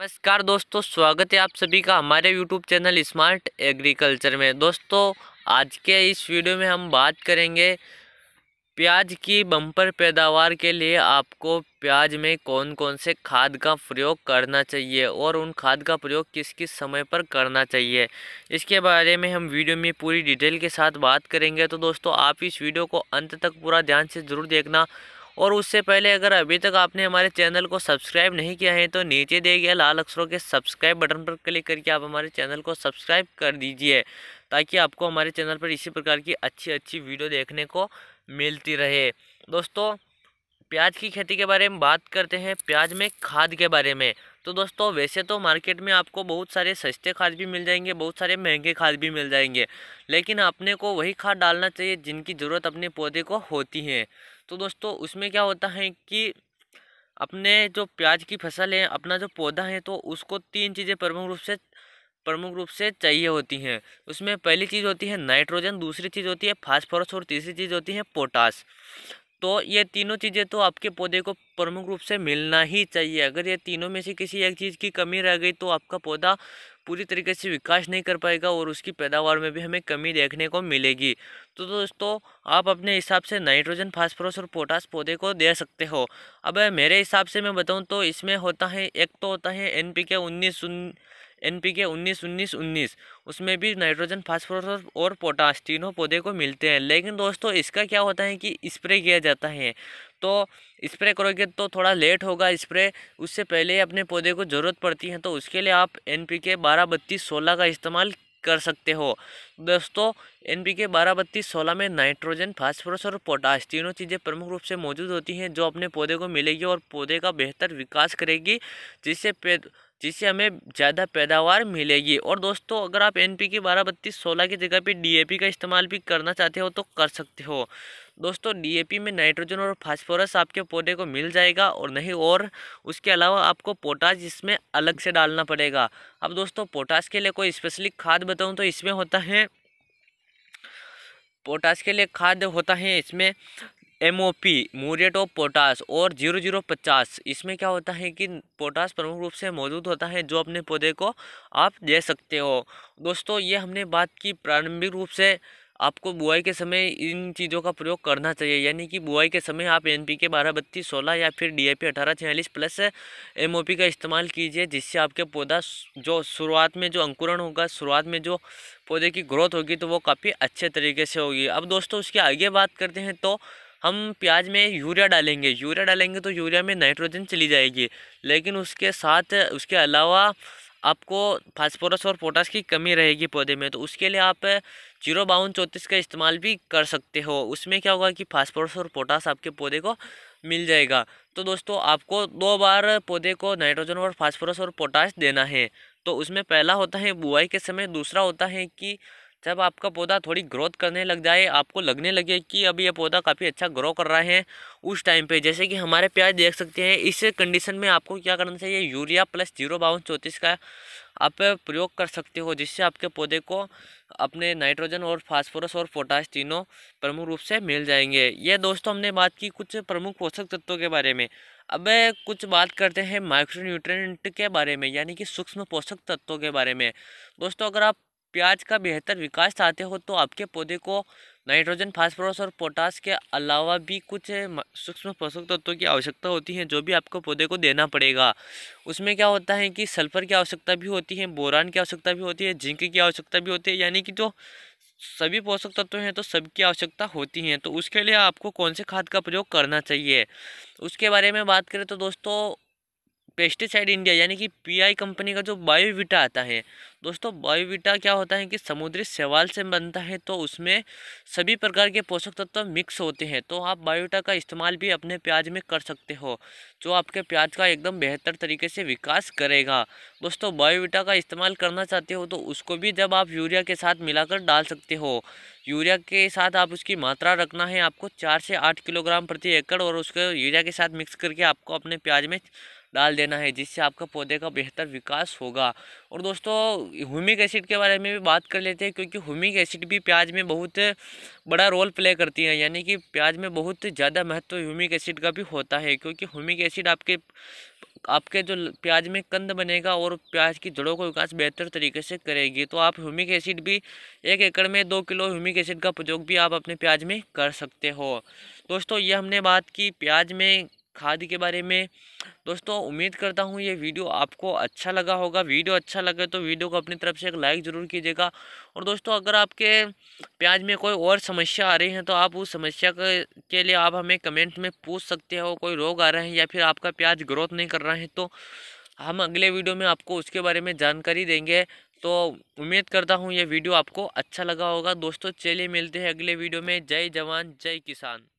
नमस्कार दोस्तों स्वागत है आप सभी का हमारे यूट्यूब चैनल स्मार्ट एग्रीकल्चर में दोस्तों आज के इस वीडियो में हम बात करेंगे प्याज की बम्पर पैदावार के लिए आपको प्याज में कौन कौन से खाद का प्रयोग करना चाहिए और उन खाद का प्रयोग किस किस समय पर करना चाहिए इसके बारे में हम वीडियो में पूरी डिटेल के साथ बात करेंगे तो दोस्तों आप इस वीडियो को अंत तक पूरा ध्यान से ज़रूर देखना और उससे पहले अगर अभी तक आपने हमारे चैनल को सब्सक्राइब नहीं किया है तो नीचे दिए गए लाल अक्षरों के सब्सक्राइब बटन पर क्लिक करके आप हमारे चैनल को सब्सक्राइब कर दीजिए ताकि आपको हमारे चैनल पर इसी प्रकार की अच्छी अच्छी वीडियो देखने को मिलती रहे दोस्तों प्याज की खेती के बारे में बात करते हैं प्याज में खाद के बारे में तो दोस्तों वैसे तो मार्केट में आपको बहुत सारे सस्ते खाद भी मिल जाएंगे बहुत सारे महंगे खाद भी मिल जाएंगे लेकिन अपने को वही खाद डालना चाहिए जिनकी ज़रूरत अपने पौधे को होती है तो दोस्तों उसमें क्या होता है कि अपने जो प्याज की फसल है अपना जो पौधा है तो उसको तीन चीज़ें प्रमुख रूप से प्रमुख रूप से चाहिए होती हैं उसमें पहली चीज़ होती है नाइट्रोजन दूसरी चीज़ होती है फास्फोरस और तीसरी चीज़ होती है पोटास तो ये तीनों चीज़ें तो आपके पौधे को प्रमुख रूप से मिलना ही चाहिए अगर ये तीनों में से किसी एक चीज़ की कमी रह गई तो आपका पौधा पूरी तरीके से विकास नहीं कर पाएगा और उसकी पैदावार में भी हमें कमी देखने को मिलेगी तो दोस्तों आप अपने हिसाब से नाइट्रोजन फास्फोरस और पोटास पौधे को दे सकते हो अब मेरे हिसाब से मैं बताऊँ तो इसमें होता है एक तो होता है एन पी के उन्नीस एन पी के उन्नीस उन्नीस उन्नीस उसमें भी नाइट्रोजन फास्फोरस और पोटास तीनों पौधे को मिलते हैं लेकिन दोस्तों इसका क्या होता है कि स्प्रे किया जाता है तो स्प्रे करोगे तो थोड़ा लेट होगा स्प्रे उससे पहले अपने पौधे को ज़रूरत पड़ती है तो उसके लिए आप एन पी के बारह बत्तीस सोलह का इस्तेमाल कर सकते हो दोस्तों एन पी के बारह बत्तीस सोलह में नाइट्रोजन फास्फोरस और पोटास तीनों चीज़ें प्रमुख रूप से मौजूद होती हैं जो अपने पौधे को मिलेगी और पौधे का बेहतर विकास करेगी जिससे जिससे हमें ज़्यादा पैदावार मिलेगी और दोस्तों अगर आप एन पी के बारह बत्तीस सोलह की जगह पे डीएपी का इस्तेमाल भी करना चाहते हो तो कर सकते हो दोस्तों डीएपी में नाइट्रोजन और फास्फोरस आपके पौधे को मिल जाएगा और नहीं और उसके अलावा आपको पोटास इसमें अलग से डालना पड़ेगा अब दोस्तों पोटास के लिए कोई स्पेशली खाद बताऊँ तो इसमें होता है पोटास के लिए खाद होता है इसमें M O P muriate of potash और जीरो जीरो पचास इसमें क्या होता है कि पोटास प्रमुख रूप से मौजूद होता है जो अपने पौधे को आप दे सकते हो दोस्तों ये हमने बात की प्रारंभिक रूप से आपको बुआई के समय इन चीज़ों का प्रयोग करना चाहिए यानी कि बुआई के समय आप एन पी के बारह बत्तीस सोलह या फिर डी ए पी अठारह छियालीस प्लस एम ओ पी का इस्तेमाल कीजिए जिससे आपके पौधा जो शुरुआत में जो अंकुरण होगा शुरुआत में जो पौधे की ग्रोथ होगी तो वो काफ़ी अच्छे तरीके से होगी अब दोस्तों उसके आगे बात करते हैं तो हम प्याज में यूरिया डालेंगे यूरिया डालेंगे तो यूरिया में नाइट्रोजन चली जाएगी लेकिन उसके साथ उसके अलावा आपको फास्फोरस और पोटास की कमी रहेगी पौधे में तो उसके लिए आप जीरो बावन चौंतीस का इस्तेमाल भी कर सकते हो उसमें क्या होगा कि फास्फोरस और पोटास आपके पौधे को मिल जाएगा तो दोस्तों आपको दो बार पौधे को नाइट्रोजन और फास्फोरस और पोटास देना है तो उसमें पहला होता है बुआई के समय दूसरा होता है कि जब आपका पौधा थोड़ी ग्रोथ करने लग जाए आपको लगने लगे कि अब ये पौधा काफ़ी अच्छा ग्रो कर रहा है उस टाइम पे जैसे कि हमारे प्याज देख सकते हैं इस कंडीशन में आपको क्या करना चाहिए यूरिया प्लस जीरो बावन चौंतीस का आप प्रयोग कर सकते हो जिससे आपके पौधे को अपने नाइट्रोजन और फास्फोरस और पोटास तीनों प्रमुख रूप से मिल जाएंगे ये दोस्तों हमने बात की कुछ प्रमुख पोषक तत्वों के बारे में अब कुछ बात करते हैं माइक्रोन्यूट्रेंट के बारे में यानी कि सूक्ष्म पोषक तत्वों के बारे में दोस्तों अगर आप प्याज का बेहतर विकास चाहते हो तो आपके पौधे को नाइट्रोजन फास्फोरस और पोटास के अलावा भी कुछ सूक्ष्म पोषक तत्वों की आवश्यकता होती है जो भी आपको पौधे को देना पड़ेगा उसमें क्या होता है कि सल्फर की आवश्यकता भी होती है बोरान की आवश्यकता भी होती है जिंक की आवश्यकता भी होती है यानी कि जो सभी पोषक तत्व हैं तो सबकी आवश्यकता होती है तो उसके लिए आपको कौन से खाद का प्रयोग करना चाहिए उसके बारे में बात करें तो दोस्तों पेस्टिसाइड इंडिया यानी कि पीआई कंपनी का जो बायोविटा आता है दोस्तों बायोविटा क्या होता है कि समुद्री सेवाल से बनता है तो उसमें सभी प्रकार के पोषक तत्व मिक्स होते हैं तो आप बायोविटा का इस्तेमाल भी अपने प्याज में कर सकते हो जो आपके प्याज का एकदम बेहतर तरीके से विकास करेगा दोस्तों बायोविटा का इस्तेमाल करना चाहते हो तो उसको भी जब आप यूरिया के साथ मिलाकर डाल सकते हो यूरिया के साथ आप उसकी मात्रा रखना है आपको चार से आठ किलोग्राम प्रति एकड़ और उसको यूरिया के साथ मिक्स करके आपको अपने प्याज में डाल देना है जिससे आपका पौधे का बेहतर विकास होगा और दोस्तों ह्यूमिक एसिड के बारे में भी बात कर लेते हैं क्योंकि ह्यूमिक एसिड भी प्याज में बहुत बड़ा रोल प्ले करती है यानी कि प्याज में बहुत ज़्यादा महत्व ह्यूमिक एसिड का भी होता है क्योंकि ह्यूमिक एसिड आपके आपके जो प्याज में कंद बनेगा और प्याज की जड़ों का विकास बेहतर तरीके से करेगी तो आप ह्यूमिक एसिड भी एक एकड़ में दो किलो ह्यूमिक एसिड का प्रयोग भी आप अपने प्याज में कर सकते हो दोस्तों ये हमने बात की प्याज में खाद के बारे में दोस्तों उम्मीद करता हूँ ये वीडियो आपको अच्छा लगा होगा वीडियो अच्छा लगे तो वीडियो को अपनी तरफ से एक लाइक ज़रूर कीजिएगा और दोस्तों अगर आपके प्याज में कोई और समस्या आ रही है तो आप उस समस्या के लिए आप हमें कमेंट में पूछ सकते हो कोई रोग आ रहे हैं या फिर आपका प्याज ग्रोथ नहीं कर रहा है तो हम अगले वीडियो में आपको उसके बारे में जानकारी देंगे तो उम्मीद करता हूँ ये वीडियो आपको अच्छा लगा होगा दोस्तों चलिए मिलते हैं अगले वीडियो में जय जवान जय किसान